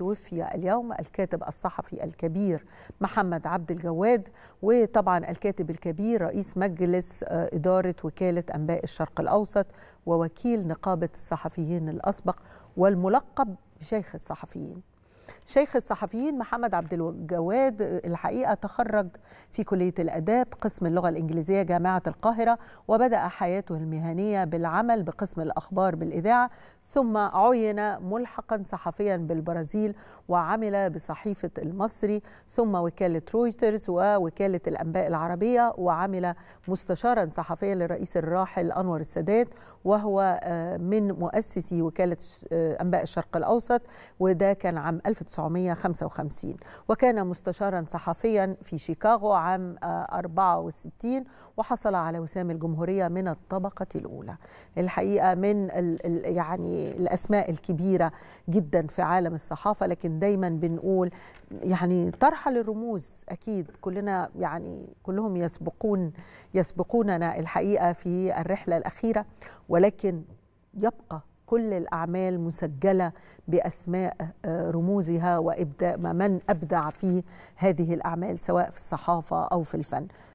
توفي اليوم الكاتب الصحفي الكبير محمد عبد الجواد وطبعا الكاتب الكبير رئيس مجلس آه، إدارة وكالة أنباء الشرق الأوسط ووكيل نقابة الصحفيين الأسبق والملقب بشيخ الصحفيين شيخ الصحفيين محمد عبد الجواد آه، الحقيقه تخرج في كليه الاداب قسم اللغه الانجليزيه جامعه القاهره وبدا حياته المهنيه بالعمل بقسم الاخبار بالاذاعه ثم عين ملحقا صحفيا بالبرازيل وعمل بصحيفة المصري ثم وكالة رويترز ووكالة الأنباء العربية وعمل مستشارا صحفيا للرئيس الراحل أنور السادات وهو آه، من مؤسسي وكالة آه، أنباء الشرق الأوسط وده كان عام 1955 وكان مستشارا صحفيا في شيكاغو عام 64 آه، وحصل على وسام الجمهورية من الطبقة الأولى الحقيقة من يعني الاسماء الكبيره جدا في عالم الصحافه لكن دايما بنقول يعني طرحه للرموز اكيد كلنا يعني كلهم يسبقون يسبقوننا الحقيقه في الرحله الاخيره ولكن يبقى كل الأعمال مسجلة بأسماء آه، رموزها وإبداء من أبدع في هذه الأعمال سواء في الصحافة أو في الفن